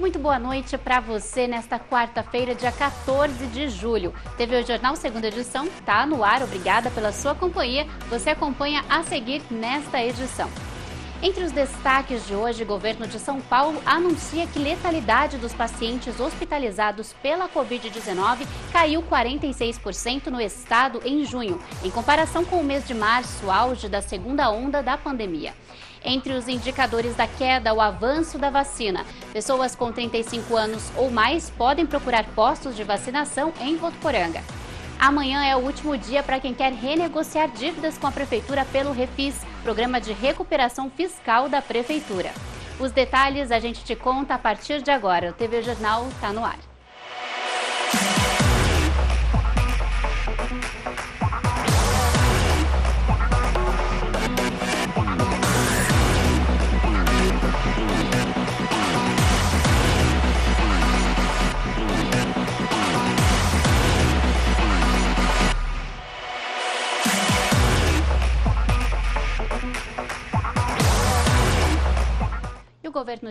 Muito boa noite para você nesta quarta-feira, dia 14 de julho. TV Jornal Segunda Edição está no ar. Obrigada pela sua companhia. Você acompanha a seguir nesta edição. Entre os destaques de hoje, o governo de São Paulo anuncia que letalidade dos pacientes hospitalizados pela Covid-19 caiu 46% no estado em junho, em comparação com o mês de março, auge da segunda onda da pandemia. Entre os indicadores da queda, o avanço da vacina. Pessoas com 35 anos ou mais podem procurar postos de vacinação em Votuporanga. Amanhã é o último dia para quem quer renegociar dívidas com a Prefeitura pelo Refis, Programa de Recuperação Fiscal da Prefeitura. Os detalhes a gente te conta a partir de agora. O TV Jornal está no ar.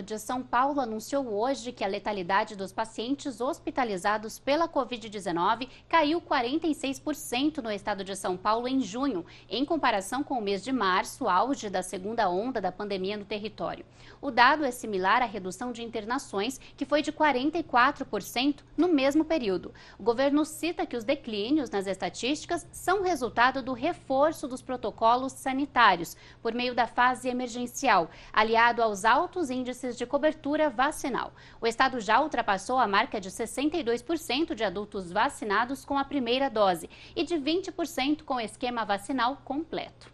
governo de São Paulo anunciou hoje que a letalidade dos pacientes hospitalizados pela Covid-19 caiu 46% no estado de São Paulo em junho, em comparação com o mês de março, auge da segunda onda da pandemia no território. O dado é similar à redução de internações, que foi de 44% no mesmo período. O governo cita que os declínios nas estatísticas são resultado do reforço dos protocolos sanitários por meio da fase emergencial, aliado aos altos índices de cobertura vacinal. O estado já ultrapassou a marca de 62% de adultos vacinados com a primeira dose e de 20% com esquema vacinal completo.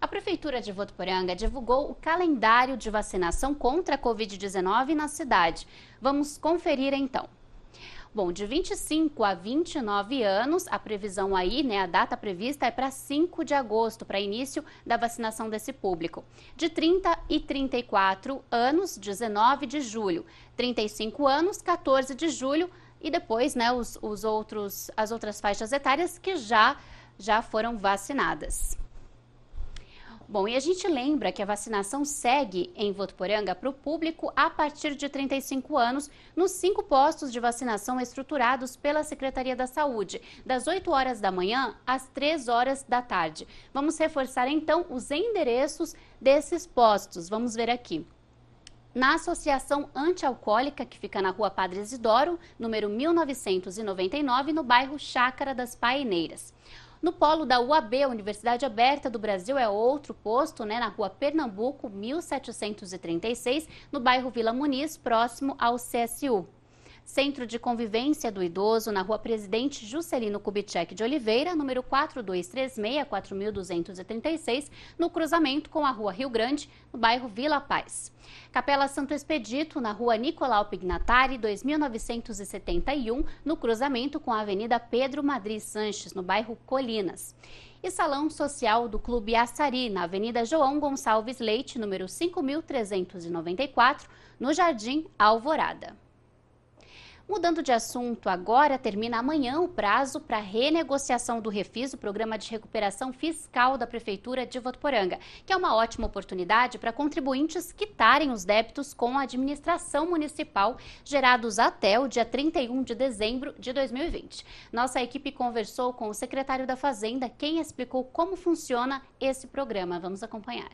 A Prefeitura de Votuporanga divulgou o calendário de vacinação contra a Covid-19 na cidade. Vamos conferir então. Bom, de 25 a 29 anos, a previsão aí, né, a data prevista é para 5 de agosto, para início da vacinação desse público. De 30 e 34 anos, 19 de julho. 35 anos, 14 de julho. E depois, né, os, os outros, as outras faixas etárias que já, já foram vacinadas. Bom, e a gente lembra que a vacinação segue em Votuporanga para o público a partir de 35 anos nos cinco postos de vacinação estruturados pela Secretaria da Saúde, das 8 horas da manhã às 3 horas da tarde. Vamos reforçar então os endereços desses postos. Vamos ver aqui na Associação Antialcoólica, que fica na rua Padre Isidoro, número 1999, no bairro Chácara das Paineiras. No polo da UAB, Universidade Aberta do Brasil, é outro posto, né, na rua Pernambuco, 1736, no bairro Vila Muniz, próximo ao CSU. Centro de Convivência do Idoso, na rua Presidente Juscelino Kubitschek de Oliveira, número 4236, 4236, no cruzamento com a rua Rio Grande, no bairro Vila Paz. Capela Santo Expedito, na rua Nicolau Pignatari, 2971, no cruzamento com a Avenida Pedro Madri Sanches, no bairro Colinas e Salão Social do Clube Açari, na Avenida João Gonçalves Leite, número 5394, no Jardim Alvorada. Mudando de assunto agora, termina amanhã o prazo para renegociação do Refis, o Programa de Recuperação Fiscal da Prefeitura de Votuporanga, que é uma ótima oportunidade para contribuintes quitarem os débitos com a administração municipal gerados até o dia 31 de dezembro de 2020. Nossa equipe conversou com o secretário da Fazenda, quem explicou como funciona esse programa. Vamos acompanhar.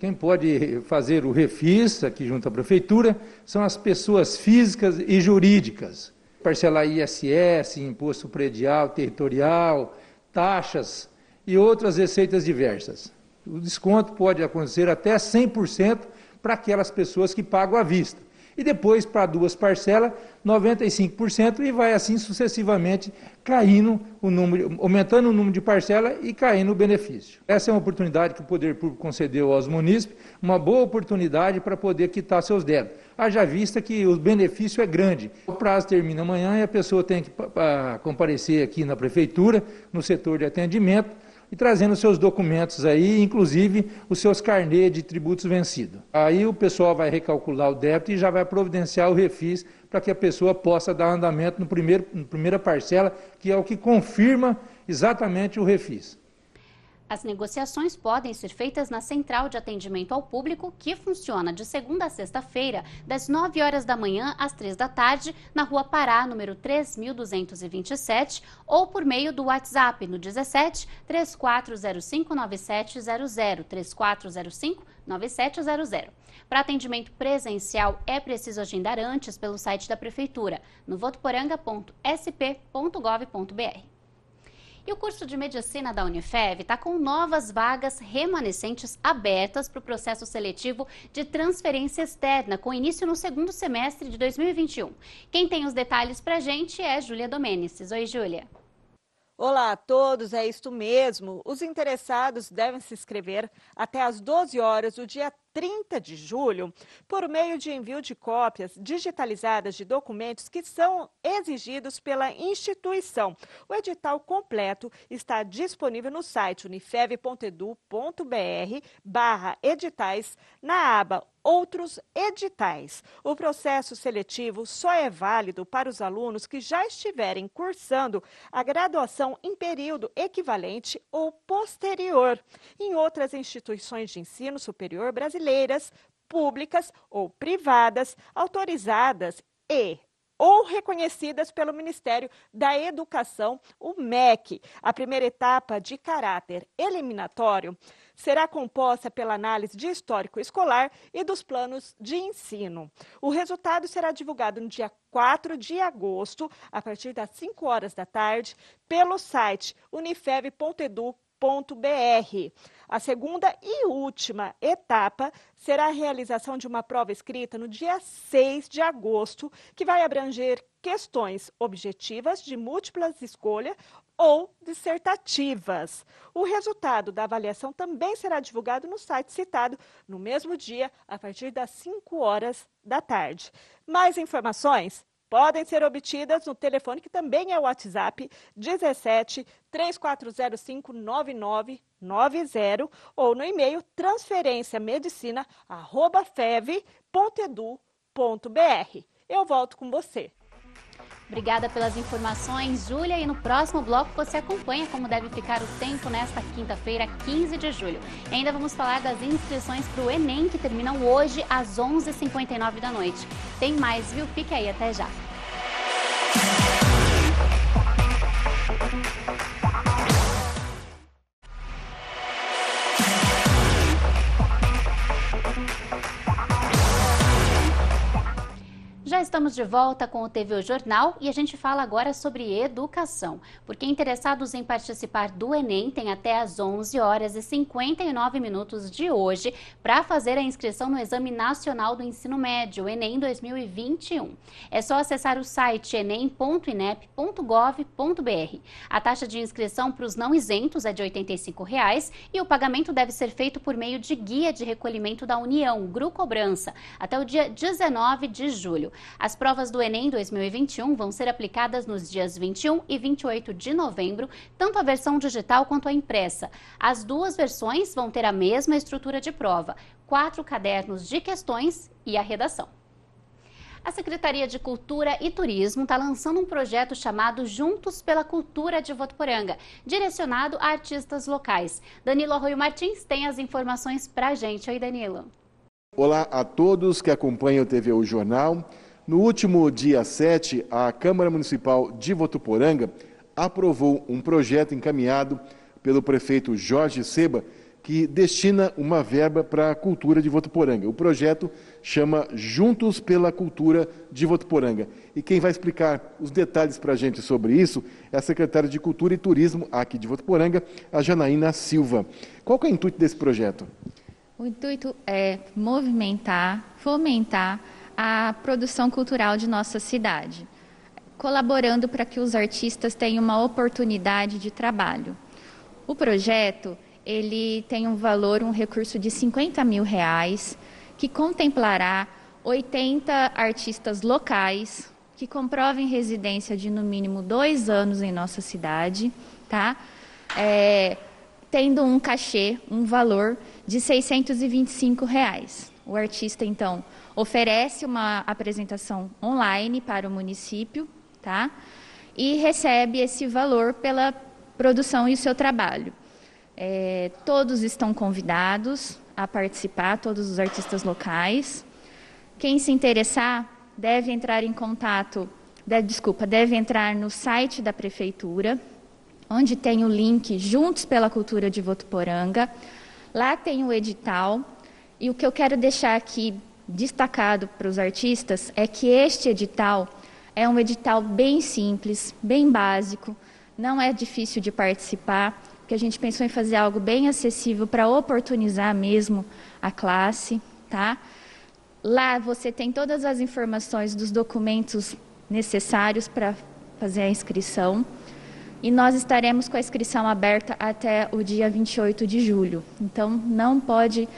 Quem pode fazer o refis aqui junto à prefeitura são as pessoas físicas e jurídicas. Parcelar ISS, imposto predial, territorial, taxas e outras receitas diversas. O desconto pode acontecer até 100% para aquelas pessoas que pagam à vista e depois para duas parcelas, 95%, e vai assim sucessivamente caindo o número, aumentando o número de parcela e caindo o benefício. Essa é uma oportunidade que o poder público concedeu aos munícipes, uma boa oportunidade para poder quitar seus débitos. Haja vista que o benefício é grande. O prazo termina amanhã e a pessoa tem que comparecer aqui na prefeitura, no setor de atendimento, e trazendo seus documentos aí, inclusive os seus carnês de tributos vencidos. Aí o pessoal vai recalcular o débito e já vai providenciar o refis para que a pessoa possa dar andamento no primeiro, na primeira parcela, que é o que confirma exatamente o refis. As negociações podem ser feitas na Central de Atendimento ao Público, que funciona de segunda a sexta-feira, das 9 horas da manhã às 3 da tarde, na Rua Pará, número 3227, ou por meio do WhatsApp no 17 3405 9700 3405 9700. Para atendimento presencial é preciso agendar antes pelo site da prefeitura, no votoporanga.sp.gov.br. E o curso de medicina da Unifev está com novas vagas remanescentes abertas para o processo seletivo de transferência externa, com início no segundo semestre de 2021. Quem tem os detalhes para a gente é Júlia Domênices. Oi, Júlia. Olá a todos, é isto mesmo. Os interessados devem se inscrever até às 12 horas do dia 30 de julho por meio de envio de cópias digitalizadas de documentos que são exigidos pela instituição. O edital completo está disponível no site unifev.edu.br barra editais na aba outros editais. O processo seletivo só é válido para os alunos que já estiverem cursando a graduação em período equivalente ou posterior em outras instituições de ensino superior brasileiras brasileiras, públicas ou privadas, autorizadas e ou reconhecidas pelo Ministério da Educação, o MEC. A primeira etapa, de caráter eliminatório, será composta pela análise de histórico escolar e dos planos de ensino. O resultado será divulgado no dia 4 de agosto, a partir das 5 horas da tarde, pelo site unifeb.edu br A segunda e última etapa será a realização de uma prova escrita no dia 6 de agosto, que vai abranger questões objetivas de múltiplas escolha ou dissertativas. O resultado da avaliação também será divulgado no site citado no mesmo dia, a partir das 5 horas da tarde. Mais informações podem ser obtidas no telefone que também é o WhatsApp 17 3405 9990 ou no e-mail transferenciamedicina@fev.edu.br. Eu volto com você. Obrigada pelas informações, Júlia. E no próximo bloco você acompanha como deve ficar o tempo nesta quinta-feira, 15 de julho. E ainda vamos falar das inscrições para o Enem, que terminam hoje às 11h59 da noite. Tem mais, viu? Fique aí, até já. Estamos de volta com o TV Jornal e a gente fala agora sobre educação, porque interessados em participar do Enem têm até as 11 horas e 59 minutos de hoje para fazer a inscrição no Exame Nacional do Ensino Médio, Enem 2021. É só acessar o site enem.inep.gov.br. A taxa de inscrição para os não isentos é de R$ 85 reais, e o pagamento deve ser feito por meio de guia de recolhimento da União, GRU Cobrança, até o dia 19 de julho. As provas do Enem 2021 vão ser aplicadas nos dias 21 e 28 de novembro, tanto a versão digital quanto a impressa. As duas versões vão ter a mesma estrutura de prova: quatro cadernos de questões e a redação. A Secretaria de Cultura e Turismo está lançando um projeto chamado Juntos pela Cultura de Votuporanga, direcionado a artistas locais. Danilo Arroio Martins tem as informações para a gente. Oi, Danilo. Olá a todos que acompanham o TV O Jornal. No último dia 7, a Câmara Municipal de Votuporanga aprovou um projeto encaminhado pelo prefeito Jorge Seba que destina uma verba para a cultura de Votuporanga. O projeto chama Juntos pela Cultura de Votuporanga. E quem vai explicar os detalhes para a gente sobre isso é a secretária de Cultura e Turismo aqui de Votuporanga, a Janaína Silva. Qual é o intuito desse projeto? O intuito é movimentar, fomentar a produção cultural de nossa cidade, colaborando para que os artistas tenham uma oportunidade de trabalho. O projeto ele tem um valor, um recurso de 50 mil reais, que contemplará 80 artistas locais que comprovem residência de no mínimo dois anos em nossa cidade, tá? É, tendo um cachê, um valor de 625 reais. O artista, então, oferece uma apresentação online para o município, tá? E recebe esse valor pela produção e o seu trabalho. É, todos estão convidados a participar, todos os artistas locais. Quem se interessar deve entrar em contato, deve, desculpa, deve entrar no site da prefeitura, onde tem o link Juntos pela Cultura de Votuporanga. Lá tem o edital e o que eu quero deixar aqui destacado para os artistas é que este edital é um edital bem simples, bem básico, não é difícil de participar, que a gente pensou em fazer algo bem acessível para oportunizar mesmo a classe, tá? Lá você tem todas as informações dos documentos necessários para fazer a inscrição. E nós estaremos com a inscrição aberta até o dia 28 de julho. Então, não pode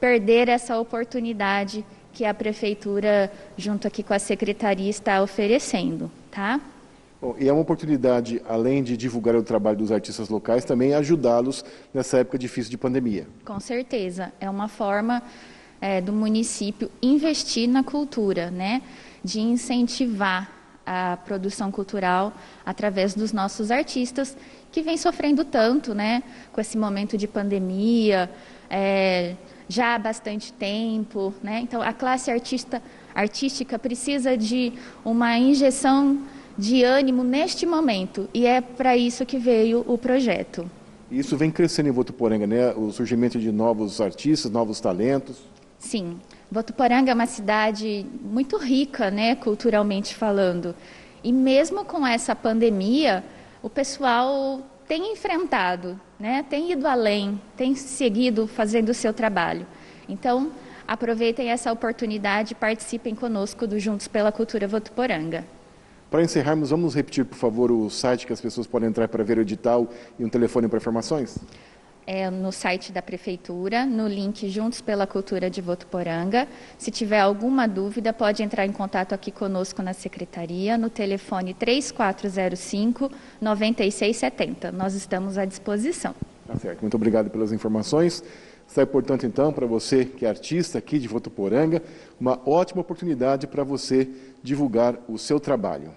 perder essa oportunidade que a prefeitura, junto aqui com a secretaria, está oferecendo, tá? Bom, e é uma oportunidade, além de divulgar o trabalho dos artistas locais, também ajudá-los nessa época difícil de pandemia. Com certeza, é uma forma é, do município investir na cultura, né? De incentivar a produção cultural através dos nossos artistas que vem sofrendo tanto, né, com esse momento de pandemia, é, já há bastante tempo, né? Então a classe artista artística precisa de uma injeção de ânimo neste momento e é para isso que veio o projeto. Isso vem crescendo em Votuporanga, né? O surgimento de novos artistas, novos talentos. Sim. Votuporanga é uma cidade muito rica, né, culturalmente falando. E mesmo com essa pandemia, o pessoal tem enfrentado, né, tem ido além, tem seguido fazendo o seu trabalho. Então, aproveitem essa oportunidade e participem conosco do Juntos pela Cultura Votuporanga. Para encerrarmos, vamos repetir, por favor, o site que as pessoas podem entrar para ver o edital e um telefone para informações? é, no site da Prefeitura, no link Juntos pela Cultura de Votuporanga. Se tiver alguma dúvida, pode entrar em contato aqui conosco na Secretaria, no telefone 3405-9670. Nós estamos à disposição. Tá certo. Muito obrigado pelas informações. Sai, portanto, então, para você que é artista aqui de Votuporanga, uma ótima oportunidade para você divulgar o seu trabalho.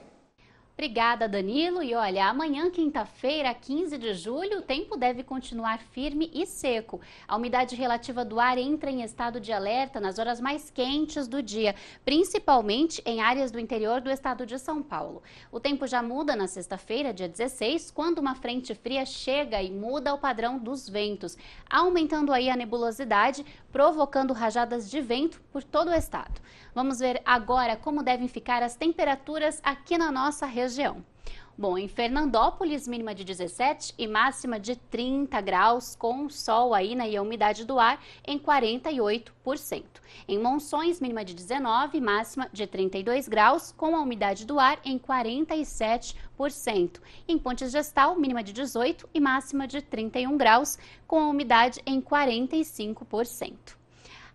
Obrigada, Danilo. E olha, amanhã, quinta-feira, 15 de julho, o tempo deve continuar firme e seco. A umidade relativa do ar entra em estado de alerta nas horas mais quentes do dia, principalmente em áreas do interior do estado de São Paulo. O tempo já muda na sexta-feira, dia 16, quando uma frente fria chega e muda o padrão dos ventos, aumentando aí a nebulosidade, provocando rajadas de vento por todo o estado. Vamos ver agora como devem ficar as temperaturas aqui na nossa região região. Bom, em Fernandópolis, mínima de 17 e máxima de 30 graus, com sol aí né, e a umidade do ar em 48%. Em Monções, mínima de 19, máxima de 32 graus, com a umidade do ar em 47%. Em Pontes Gestal, mínima de 18 e máxima de 31 graus, com a umidade em 45%.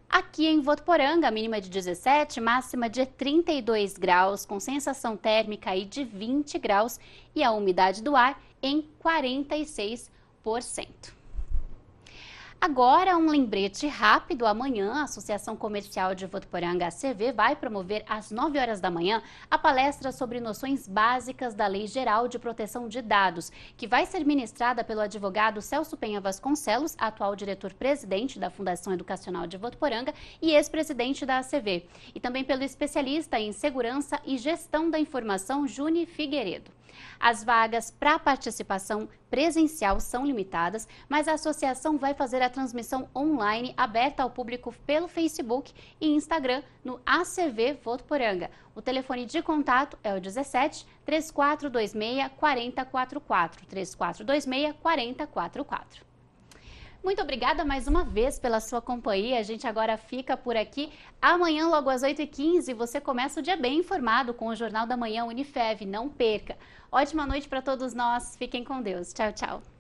Aqui em Votuporanga, mínima é de 17, máxima de 32 graus, com sensação térmica aí de 20 graus e a umidade do ar em 46%. Agora, um lembrete rápido: amanhã, a Associação Comercial de Votuporanga CV vai promover às 9 horas da manhã a palestra sobre noções básicas da Lei Geral de Proteção de Dados, que vai ser ministrada pelo advogado Celso Penha Vasconcelos, atual diretor-presidente da Fundação Educacional de Votuporanga e ex-presidente da ACV, e também pelo especialista em segurança e gestão da informação Juni Figueiredo. As vagas para participação presencial são limitadas, mas a associação vai fazer a transmissão online aberta ao público pelo Facebook e Instagram no ACV Votoporanga. O telefone de contato é o 17 3426 4044 3426 4044. Muito obrigada mais uma vez pela sua companhia. A gente agora fica por aqui. Amanhã, logo às 8h15, você começa o dia bem informado com o Jornal da Manhã Unifev. Não perca. Ótima noite para todos nós. Fiquem com Deus. Tchau, tchau.